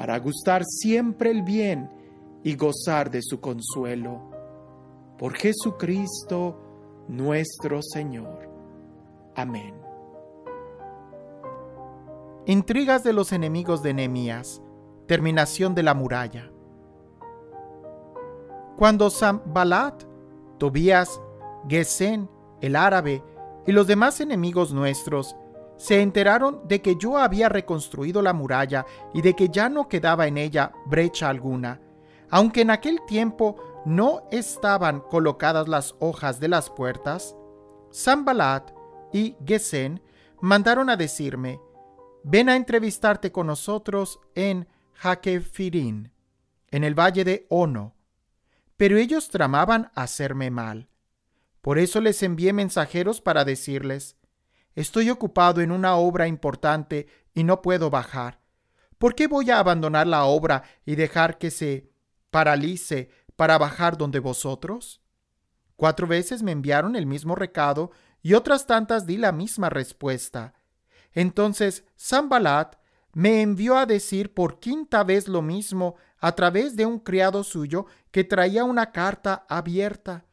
para gustar siempre el bien y gozar de su consuelo. Por Jesucristo nuestro Señor. Amén. Intrigas de los enemigos de Nehemías. Terminación de la muralla. Cuando Sambalat, Tobías, Gesén, el árabe y los demás enemigos nuestros se enteraron de que yo había reconstruido la muralla y de que ya no quedaba en ella brecha alguna. Aunque en aquel tiempo no estaban colocadas las hojas de las puertas, Sambalat y Gesen mandaron a decirme, ven a entrevistarte con nosotros en Hakefirin, en el valle de Ono. Pero ellos tramaban hacerme mal. Por eso les envié mensajeros para decirles, Estoy ocupado en una obra importante y no puedo bajar. ¿Por qué voy a abandonar la obra y dejar que se paralice para bajar donde vosotros? Cuatro veces me enviaron el mismo recado y otras tantas di la misma respuesta. Entonces Sambalat me envió a decir por quinta vez lo mismo a través de un criado suyo que traía una carta abierta,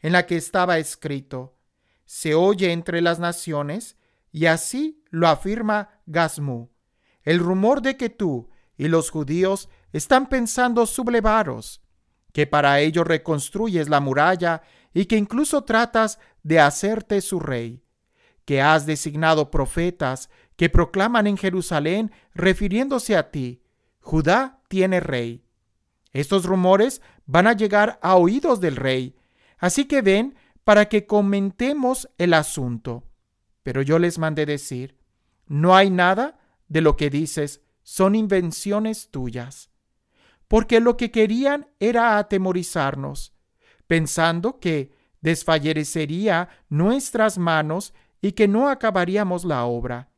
en la que estaba escrito se oye entre las naciones, y así lo afirma Gasmú. El rumor de que tú y los judíos están pensando sublevaros, que para ello reconstruyes la muralla y que incluso tratas de hacerte su rey, que has designado profetas que proclaman en Jerusalén refiriéndose a ti, Judá tiene rey. Estos rumores van a llegar a oídos del rey, así que ven para que comentemos el asunto. Pero yo les mandé decir, no hay nada de lo que dices, son invenciones tuyas. Porque lo que querían era atemorizarnos, pensando que desfallecería nuestras manos y que no acabaríamos la obra.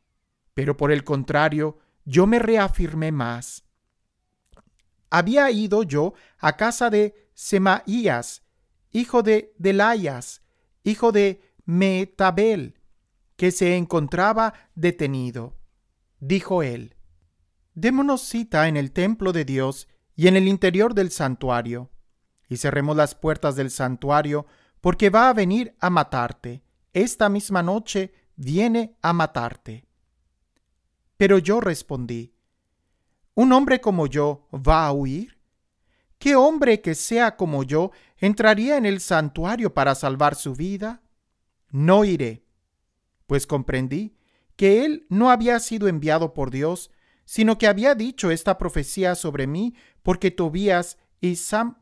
Pero por el contrario, yo me reafirmé más. Había ido yo a casa de Semaías, hijo de Delayas, hijo de Metabel, que se encontraba detenido. Dijo él, Démonos cita en el templo de Dios y en el interior del santuario, y cerremos las puertas del santuario, porque va a venir a matarte. Esta misma noche viene a matarte. Pero yo respondí, ¿Un hombre como yo va a huir? ¿Qué hombre que sea como yo entraría en el santuario para salvar su vida? No iré. Pues comprendí que él no había sido enviado por Dios, sino que había dicho esta profecía sobre mí porque Tobías y Sam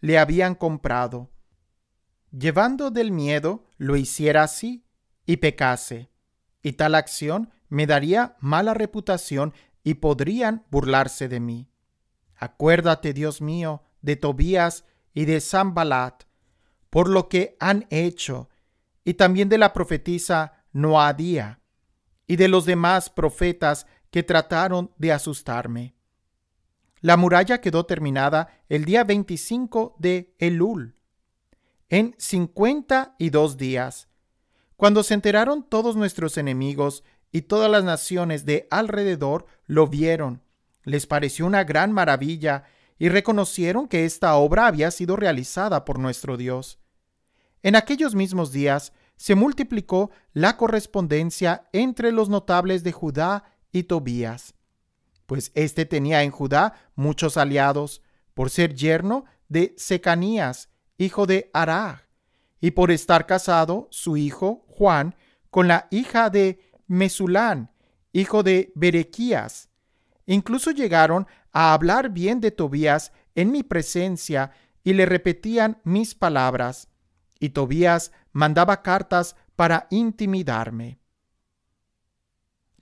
le habían comprado. Llevando del miedo, lo hiciera así y pecase. Y tal acción me daría mala reputación y podrían burlarse de mí. Acuérdate, Dios mío, de Tobías y de Zambalat, por lo que han hecho, y también de la profetisa Noadía, y de los demás profetas que trataron de asustarme. La muralla quedó terminada el día 25 de Elul, en 52 días. Cuando se enteraron todos nuestros enemigos y todas las naciones de alrededor lo vieron les pareció una gran maravilla y reconocieron que esta obra había sido realizada por nuestro Dios. En aquellos mismos días se multiplicó la correspondencia entre los notables de Judá y Tobías, pues éste tenía en Judá muchos aliados, por ser yerno de Secanías, hijo de Araj, y por estar casado su hijo Juan con la hija de Mesulán, hijo de Berequías, Incluso llegaron a hablar bien de Tobías en mi presencia y le repetían mis palabras. Y Tobías mandaba cartas para intimidarme.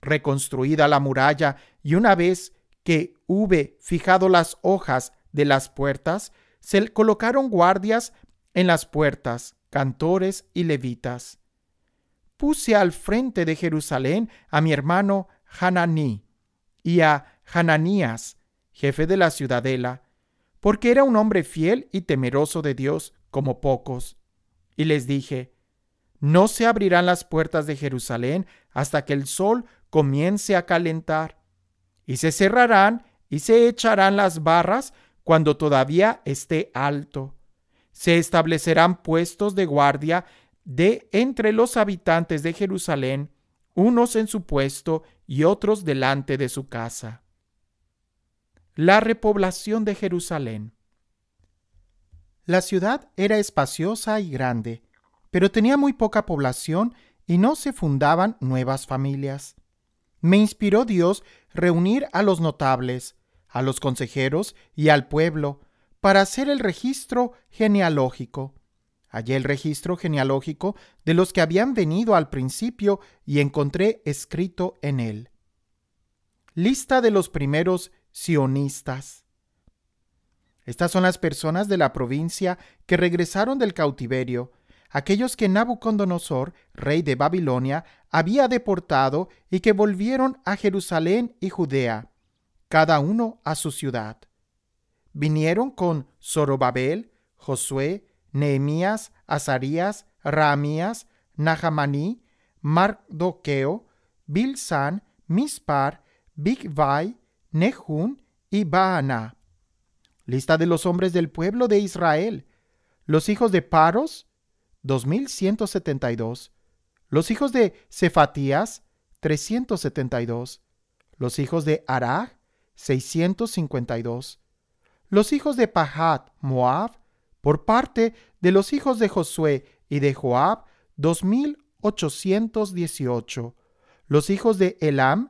Reconstruida la muralla y una vez que hube fijado las hojas de las puertas, se colocaron guardias en las puertas, cantores y levitas. Puse al frente de Jerusalén a mi hermano Hananí y a Hananías, jefe de la ciudadela, porque era un hombre fiel y temeroso de Dios como pocos. Y les dije, No se abrirán las puertas de Jerusalén hasta que el sol comience a calentar, y se cerrarán y se echarán las barras cuando todavía esté alto. Se establecerán puestos de guardia de entre los habitantes de Jerusalén, unos en su puesto y otros delante de su casa la repoblación de Jerusalén. La ciudad era espaciosa y grande, pero tenía muy poca población y no se fundaban nuevas familias. Me inspiró Dios reunir a los notables, a los consejeros y al pueblo para hacer el registro genealógico. Hallé el registro genealógico de los que habían venido al principio y encontré escrito en él. Lista de los primeros sionistas. Estas son las personas de la provincia que regresaron del cautiverio, aquellos que Nabucodonosor, rey de Babilonia, había deportado y que volvieron a Jerusalén y Judea, cada uno a su ciudad. Vinieron con Zorobabel, Josué, Nehemías, Azarías, Ramías, Nahamaní, Mardoqueo, Bilsan, Mispar, Bigvai, Nehun y Baana. Lista de los hombres del pueblo de Israel. Los hijos de Paros, 2172. Los hijos de Cefatías, 372. Los hijos de Araj, 652. Los hijos de Pahat, Moab, por parte de los hijos de Josué y de Joab, 2818. Los hijos de Elam,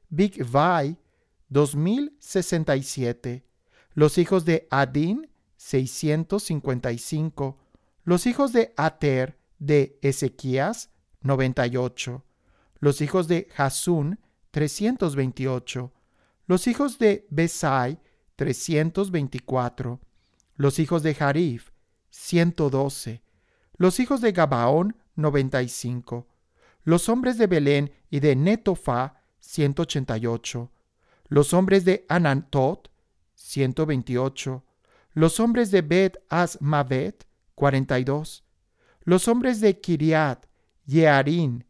Big y 2067. Los hijos de Adin, 655. Los hijos de Ater, de Ezequías, 98. Los hijos de trescientos 328. Los hijos de Besai, 324. Los hijos de Jarif, 112. Los hijos de Gabaón, 95. Los hombres de Belén y de Netofá, 188, los hombres de Anantot, 128, los hombres de Bet Asmavet, 42, los hombres de Kiriat, Yearin,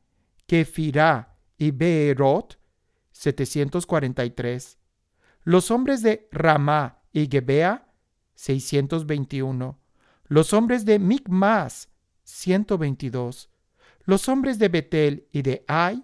Kefirá y Beerot, 743, los hombres de Ramá y Gebea, 621, los hombres de Micmas, 122, los hombres de Betel y de Ai,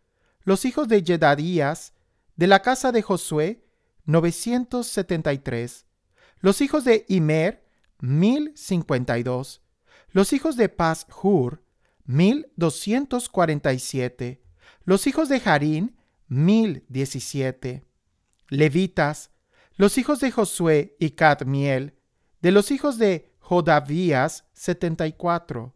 los hijos de Yedadías, de la casa de Josué, 973, los hijos de Imer, 1052, los hijos de Paz Hur, 1247, los hijos de Jarín, 1017, levitas, los hijos de Josué y Cadmiel, de los hijos de Jodavías, 74,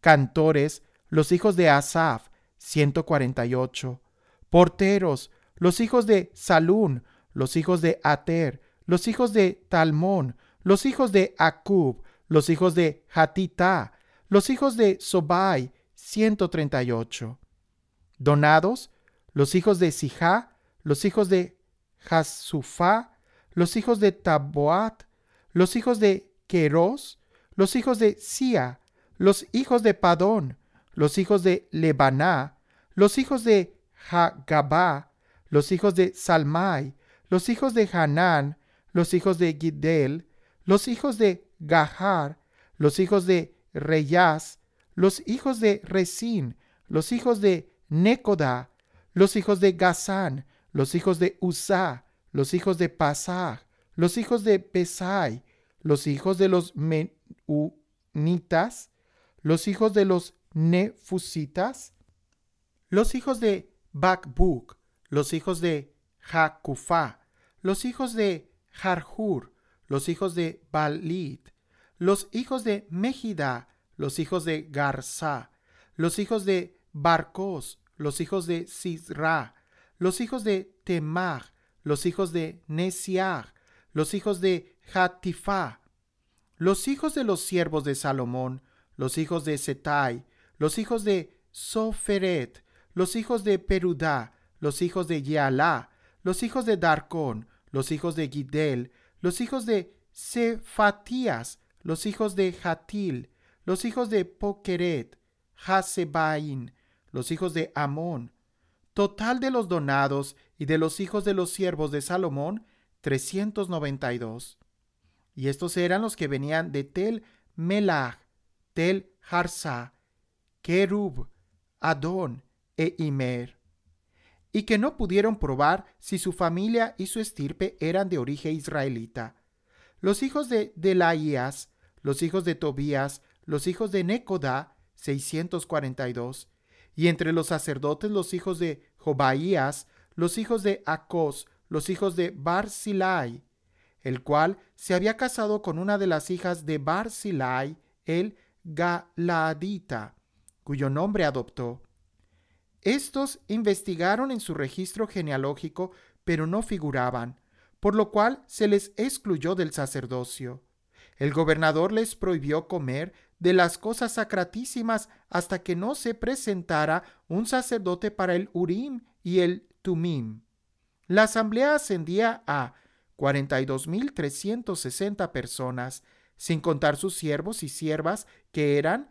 cantores, los hijos de Asaf, 148, porteros, los hijos de Salún, los hijos de Ater, los hijos de Talmón, los hijos de Acub, los hijos de Hatita, los hijos de Sobai, 138. Donados, los hijos de Sijá, los hijos de Hasufá, los hijos de Taboat, los hijos de Queros, los hijos de Sia, los hijos de Padón, los hijos de Lebaná, los hijos de los hijos de Salmai, los hijos de Hanán, los hijos de Gidel, los hijos de Gahar, los hijos de Reyaz. los hijos de Resín, los hijos de Necoda, los hijos de Gazán, los hijos de Usá, los hijos de Pasaj, los hijos de Pesai, los hijos de los Menunitas, los hijos de los Nefusitas, los hijos de Bakbuk, los hijos de Jacufá, los hijos de Jarhur, los hijos de Balit, los hijos de Mejida, los hijos de Garza, los hijos de Barcos, los hijos de Sisra, los hijos de Temar, los hijos de Nesiar, los hijos de Jatifá, los hijos de los siervos de Salomón, los hijos de Setai, los hijos de Soferet, los hijos de Perudá, los hijos de Yealá, los hijos de Darcón, los hijos de Gidel, los hijos de Cefatías, los hijos de Hatil, los hijos de Pokeret, Hasebaín, los hijos de Amón. Total de los donados y de los hijos de los siervos de Salomón, 392. Y estos eran los que venían de Tel Melach, Tel Harsa, Kerub, Adón, e y que no pudieron probar si su familia y su estirpe eran de origen israelita. Los hijos de Delaías, los hijos de Tobías, los hijos de seiscientos 642, y entre los sacerdotes los hijos de Jobaías, los hijos de Acos, los hijos de Barzillai, el cual se había casado con una de las hijas de Barzillai, el Galaadita, cuyo nombre adoptó. Estos investigaron en su registro genealógico, pero no figuraban, por lo cual se les excluyó del sacerdocio. El gobernador les prohibió comer de las cosas sacratísimas hasta que no se presentara un sacerdote para el Urim y el Tumim. La asamblea ascendía a 42.360 personas, sin contar sus siervos y siervas, que eran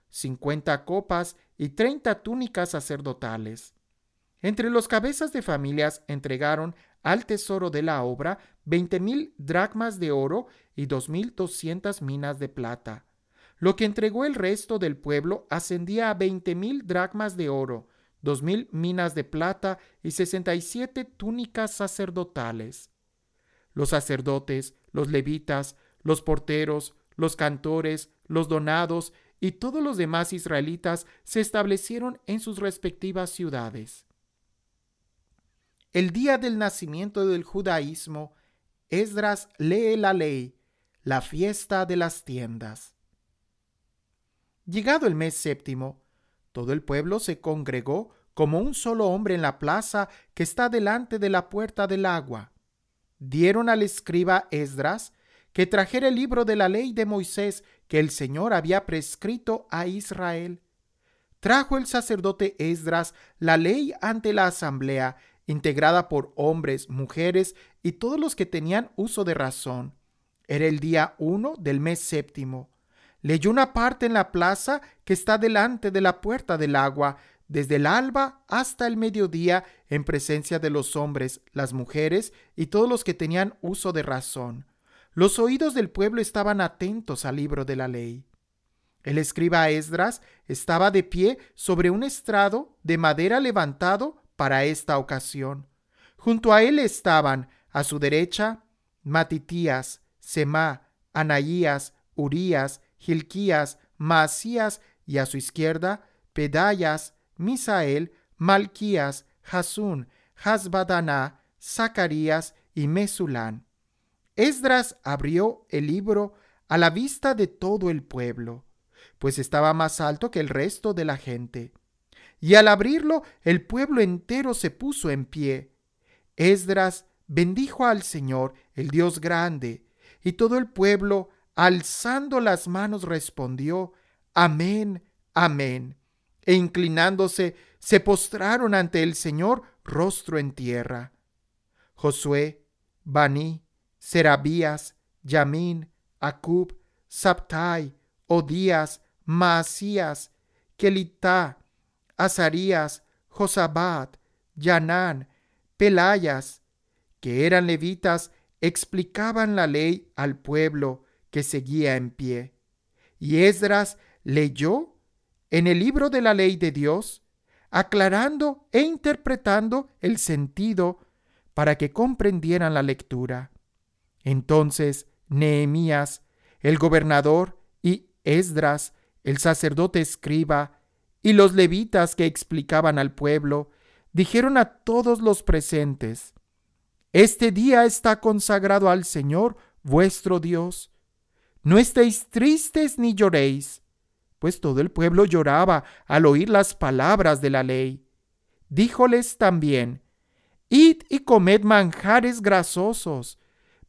cincuenta copas y treinta túnicas sacerdotales. Entre los cabezas de familias entregaron al tesoro de la obra mil dracmas de oro y mil doscientas minas de plata. Lo que entregó el resto del pueblo ascendía a mil dracmas de oro, dos mil minas de plata y siete túnicas sacerdotales. Los sacerdotes, los levitas, los porteros, los cantores, los donados y todos los demás israelitas se establecieron en sus respectivas ciudades. El día del nacimiento del judaísmo, Esdras lee la ley, la fiesta de las tiendas. Llegado el mes séptimo, todo el pueblo se congregó como un solo hombre en la plaza que está delante de la puerta del agua. Dieron al escriba Esdras que trajera el libro de la ley de Moisés que el Señor había prescrito a Israel. Trajo el sacerdote Esdras la ley ante la asamblea, integrada por hombres, mujeres y todos los que tenían uso de razón. Era el día uno del mes séptimo. Leyó una parte en la plaza que está delante de la puerta del agua, desde el alba hasta el mediodía en presencia de los hombres, las mujeres y todos los que tenían uso de razón. Los oídos del pueblo estaban atentos al libro de la ley. El escriba Esdras estaba de pie sobre un estrado de madera levantado para esta ocasión. Junto a él estaban, a su derecha, Matitías, Semá, Anaías, Urías, Gilquías, Masías y a su izquierda, Pedayas, Misael, Malquías, Jasún, Hasbadaná, Zacarías y Mesulán. Esdras abrió el libro a la vista de todo el pueblo, pues estaba más alto que el resto de la gente. Y al abrirlo, el pueblo entero se puso en pie. Esdras bendijo al Señor, el Dios grande, y todo el pueblo, alzando las manos, respondió, Amén, amén. E inclinándose, se postraron ante el Señor, rostro en tierra. Josué, Baní, Serabías, Yamín, Acub, Saptai, Odías, Maasías, Kelitá, Azarías, Josabad, Yanán, Pelayas, que eran levitas, explicaban la ley al pueblo que seguía en pie. Y Esdras leyó en el libro de la ley de Dios, aclarando e interpretando el sentido para que comprendieran la lectura. Entonces Nehemías, el gobernador, y Esdras, el sacerdote escriba, y los levitas que explicaban al pueblo, dijeron a todos los presentes, Este día está consagrado al Señor vuestro Dios. No estéis tristes ni lloréis, pues todo el pueblo lloraba al oír las palabras de la ley. Díjoles también, Id y comed manjares grasosos,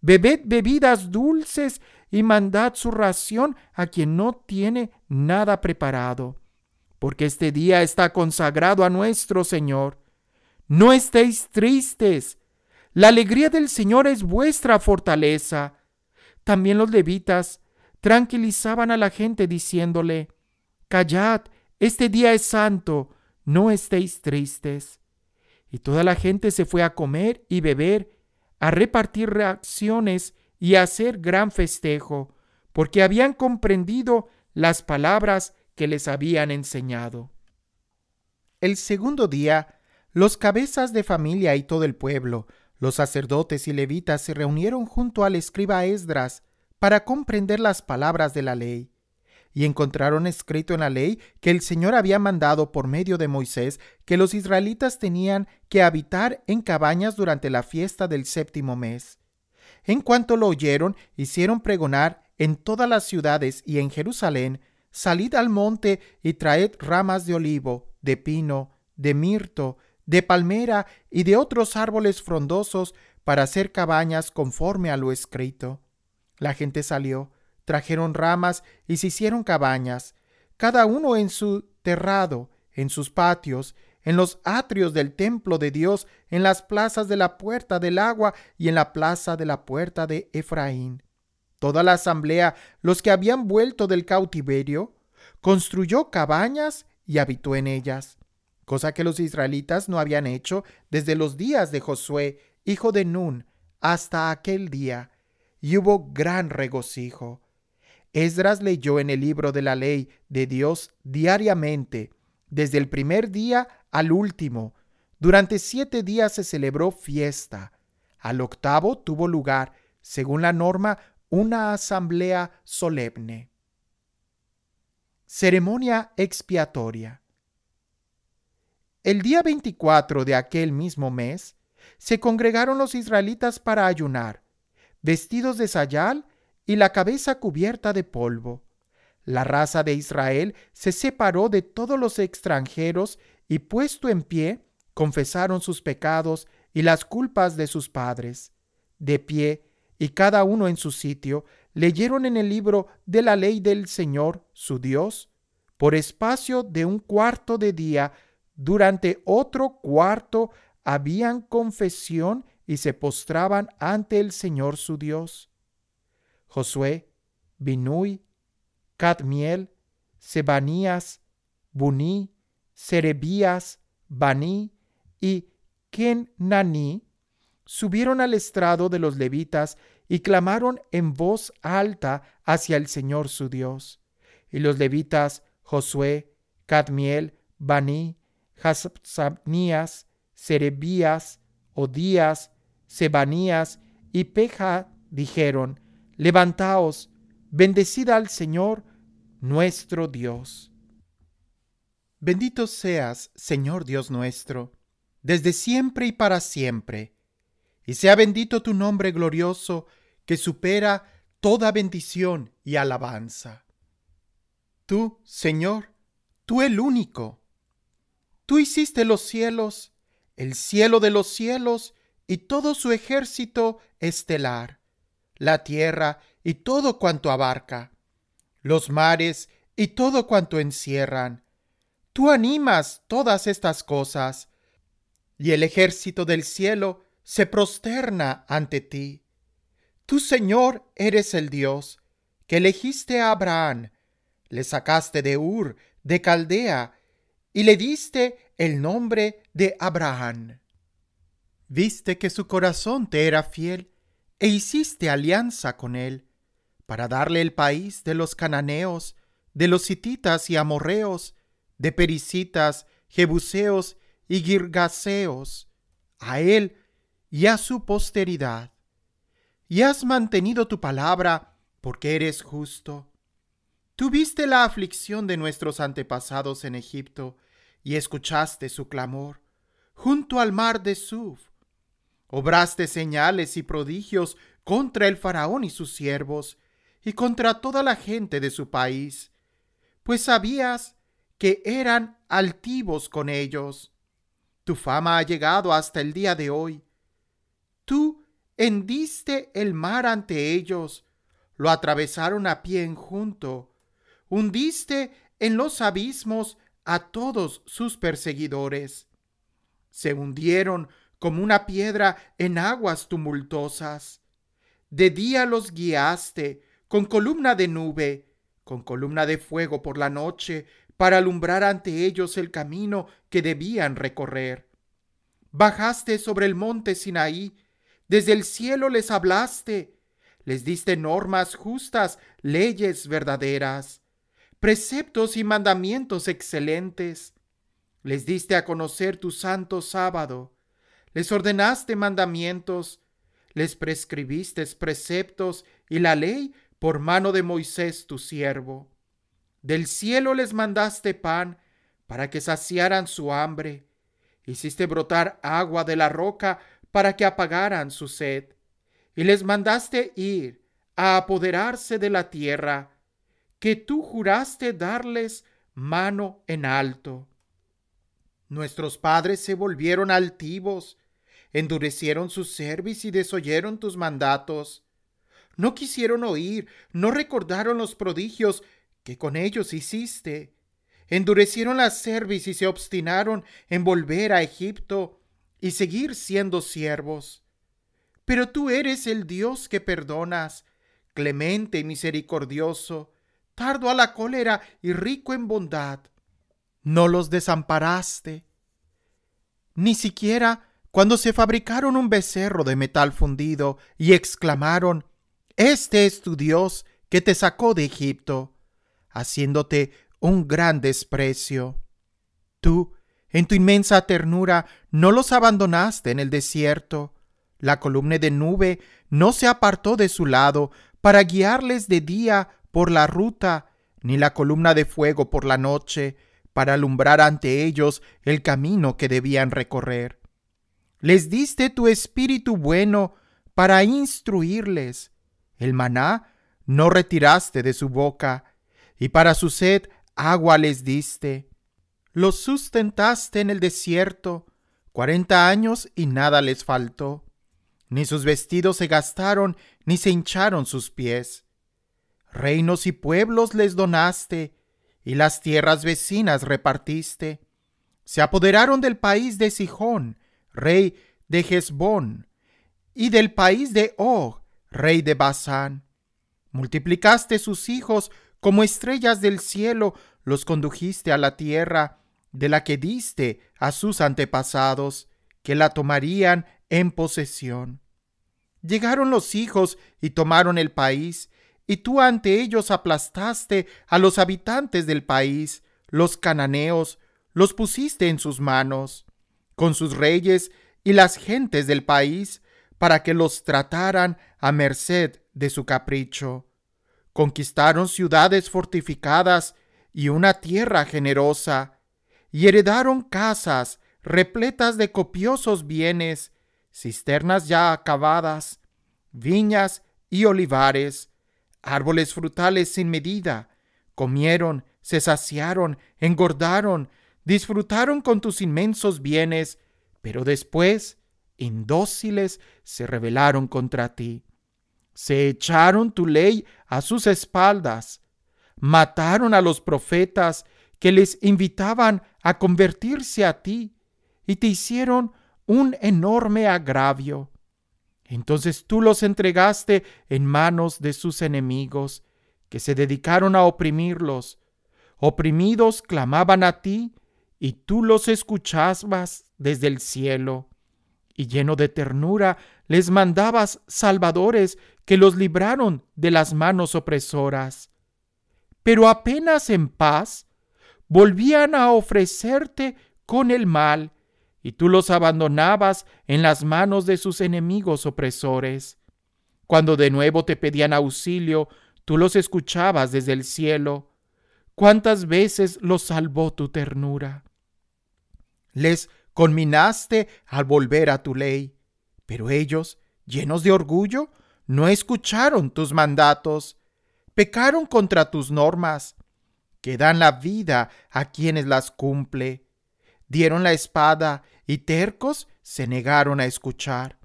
Bebed bebidas dulces y mandad su ración a quien no tiene nada preparado, porque este día está consagrado a nuestro Señor. No estéis tristes. La alegría del Señor es vuestra fortaleza. También los levitas tranquilizaban a la gente diciéndole, Callad, este día es santo, no estéis tristes. Y toda la gente se fue a comer y beber a repartir reacciones y a hacer gran festejo, porque habían comprendido las palabras que les habían enseñado. El segundo día, los cabezas de familia y todo el pueblo, los sacerdotes y levitas se reunieron junto al escriba Esdras para comprender las palabras de la ley y encontraron escrito en la ley que el Señor había mandado por medio de Moisés que los israelitas tenían que habitar en cabañas durante la fiesta del séptimo mes. En cuanto lo oyeron, hicieron pregonar en todas las ciudades y en Jerusalén, salid al monte y traed ramas de olivo, de pino, de mirto, de palmera y de otros árboles frondosos para hacer cabañas conforme a lo escrito. La gente salió trajeron ramas y se hicieron cabañas, cada uno en su terrado, en sus patios, en los atrios del templo de Dios, en las plazas de la puerta del agua y en la plaza de la puerta de Efraín. Toda la asamblea, los que habían vuelto del cautiverio, construyó cabañas y habitó en ellas, cosa que los israelitas no habían hecho desde los días de Josué, hijo de Nun, hasta aquel día, y hubo gran regocijo. Esdras leyó en el libro de la ley de Dios diariamente, desde el primer día al último. Durante siete días se celebró fiesta. Al octavo tuvo lugar, según la norma, una asamblea solemne. Ceremonia expiatoria. El día 24 de aquel mismo mes, se congregaron los israelitas para ayunar. Vestidos de sayal, y la cabeza cubierta de polvo. La raza de Israel se separó de todos los extranjeros y puesto en pie, confesaron sus pecados y las culpas de sus padres. De pie, y cada uno en su sitio, leyeron en el libro de la ley del Señor, su Dios, por espacio de un cuarto de día, durante otro cuarto habían confesión y se postraban ante el Señor su Dios. Josué, Binui, Cadmiel, Sebanías, Buní, Serebías, Baní y Kenaní, subieron al estrado de los levitas y clamaron en voz alta hacia el Señor su Dios. Y los levitas, Josué, Cadmiel, Baní, Hasabnías, Serebías, Odías, Sebanías y Peja dijeron, Levantaos, bendecid al Señor nuestro Dios. Bendito seas, Señor Dios nuestro, desde siempre y para siempre, y sea bendito tu nombre glorioso que supera toda bendición y alabanza. Tú, Señor, tú el único. Tú hiciste los cielos, el cielo de los cielos y todo su ejército estelar la tierra y todo cuanto abarca, los mares y todo cuanto encierran. Tú animas todas estas cosas, y el ejército del cielo se prosterna ante ti. Tu Señor, eres el Dios, que elegiste a Abraham, le sacaste de Ur, de Caldea, y le diste el nombre de Abraham. Viste que su corazón te era fiel e hiciste alianza con él, para darle el país de los cananeos, de los hititas y amorreos, de perisitas, jebuseos y girgaseos, a él y a su posteridad. Y has mantenido tu palabra, porque eres justo. Tuviste la aflicción de nuestros antepasados en Egipto, y escuchaste su clamor, junto al mar de Suf Obraste señales y prodigios contra el faraón y sus siervos, y contra toda la gente de su país, pues sabías que eran altivos con ellos. Tu fama ha llegado hasta el día de hoy. Tú hendiste el mar ante ellos, lo atravesaron a pie en junto, hundiste en los abismos a todos sus perseguidores. Se hundieron como una piedra en aguas tumultuosas. De día los guiaste, con columna de nube, con columna de fuego por la noche, para alumbrar ante ellos el camino que debían recorrer. Bajaste sobre el monte Sinaí, desde el cielo les hablaste, les diste normas justas, leyes verdaderas, preceptos y mandamientos excelentes. Les diste a conocer tu santo sábado, les ordenaste mandamientos, les prescribiste preceptos y la ley por mano de Moisés tu siervo. Del cielo les mandaste pan para que saciaran su hambre. Hiciste brotar agua de la roca para que apagaran su sed. Y les mandaste ir a apoderarse de la tierra, que tú juraste darles mano en alto. Nuestros padres se volvieron altivos endurecieron su cerviz y desoyeron tus mandatos. No quisieron oír, no recordaron los prodigios que con ellos hiciste. Endurecieron la cerviz y se obstinaron en volver a Egipto y seguir siendo siervos. Pero tú eres el Dios que perdonas, clemente y misericordioso, tardo a la cólera y rico en bondad. No los desamparaste, ni siquiera cuando se fabricaron un becerro de metal fundido y exclamaron, Este es tu Dios que te sacó de Egipto, haciéndote un gran desprecio. Tú, en tu inmensa ternura, no los abandonaste en el desierto. La columna de nube no se apartó de su lado para guiarles de día por la ruta, ni la columna de fuego por la noche, para alumbrar ante ellos el camino que debían recorrer. Les diste tu espíritu bueno para instruirles. El maná no retiraste de su boca, y para su sed agua les diste. Los sustentaste en el desierto, cuarenta años y nada les faltó. Ni sus vestidos se gastaron, ni se hincharon sus pies. Reinos y pueblos les donaste, y las tierras vecinas repartiste. Se apoderaron del país de Sijón, rey de Hezbón, y del país de Og, rey de Basán. Multiplicaste sus hijos como estrellas del cielo, los condujiste a la tierra de la que diste a sus antepasados, que la tomarían en posesión. Llegaron los hijos y tomaron el país, y tú ante ellos aplastaste a los habitantes del país, los cananeos, los pusiste en sus manos con sus reyes y las gentes del país para que los trataran a merced de su capricho. Conquistaron ciudades fortificadas y una tierra generosa, y heredaron casas repletas de copiosos bienes, cisternas ya acabadas, viñas y olivares, árboles frutales sin medida, comieron, se saciaron, engordaron, disfrutaron con tus inmensos bienes, pero después, indóciles, se rebelaron contra ti. Se echaron tu ley a sus espaldas, mataron a los profetas que les invitaban a convertirse a ti, y te hicieron un enorme agravio. Entonces tú los entregaste en manos de sus enemigos, que se dedicaron a oprimirlos. Oprimidos clamaban a ti, y tú los escuchabas desde el cielo, y lleno de ternura les mandabas salvadores que los libraron de las manos opresoras. Pero apenas en paz, volvían a ofrecerte con el mal, y tú los abandonabas en las manos de sus enemigos opresores. Cuando de nuevo te pedían auxilio, tú los escuchabas desde el cielo. ¿Cuántas veces los salvó tu ternura? Les conminaste al volver a tu ley, pero ellos, llenos de orgullo, no escucharon tus mandatos, pecaron contra tus normas, que dan la vida a quienes las cumple, dieron la espada y tercos se negaron a escuchar.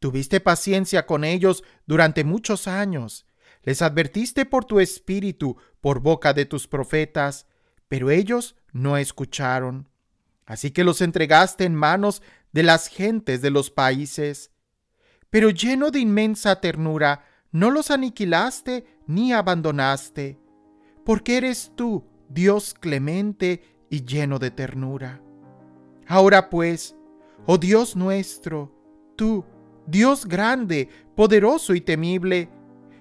Tuviste paciencia con ellos durante muchos años, les advertiste por tu espíritu, por boca de tus profetas, pero ellos no escucharon. Así que los entregaste en manos de las gentes de los países. Pero lleno de inmensa ternura, no los aniquilaste ni abandonaste, porque eres tú, Dios clemente y lleno de ternura. Ahora pues, oh Dios nuestro, tú, Dios grande, poderoso y temible,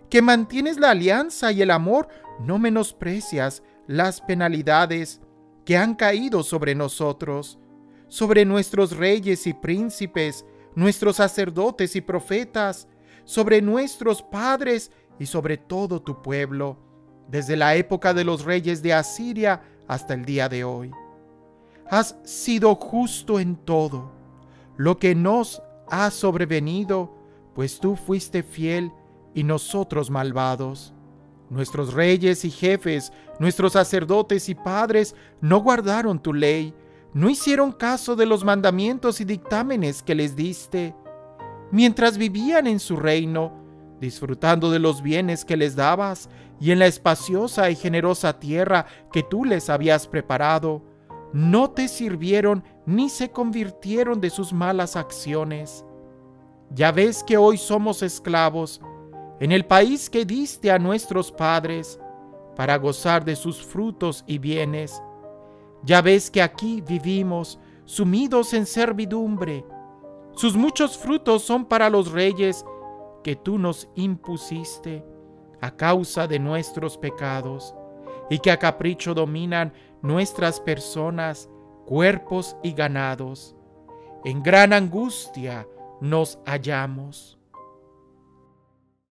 que mantienes la alianza y el amor, no menosprecias las penalidades que han caído sobre nosotros, sobre nuestros reyes y príncipes, nuestros sacerdotes y profetas, sobre nuestros padres y sobre todo tu pueblo, desde la época de los reyes de Asiria hasta el día de hoy. Has sido justo en todo lo que nos ha sobrevenido, pues tú fuiste fiel y nosotros malvados. Nuestros reyes y jefes, nuestros sacerdotes y padres no guardaron tu ley, no hicieron caso de los mandamientos y dictámenes que les diste. Mientras vivían en su reino, disfrutando de los bienes que les dabas y en la espaciosa y generosa tierra que tú les habías preparado, no te sirvieron ni se convirtieron de sus malas acciones. Ya ves que hoy somos esclavos, en el país que diste a nuestros padres para gozar de sus frutos y bienes. Ya ves que aquí vivimos sumidos en servidumbre. Sus muchos frutos son para los reyes que tú nos impusiste a causa de nuestros pecados y que a capricho dominan nuestras personas, cuerpos y ganados. En gran angustia nos hallamos.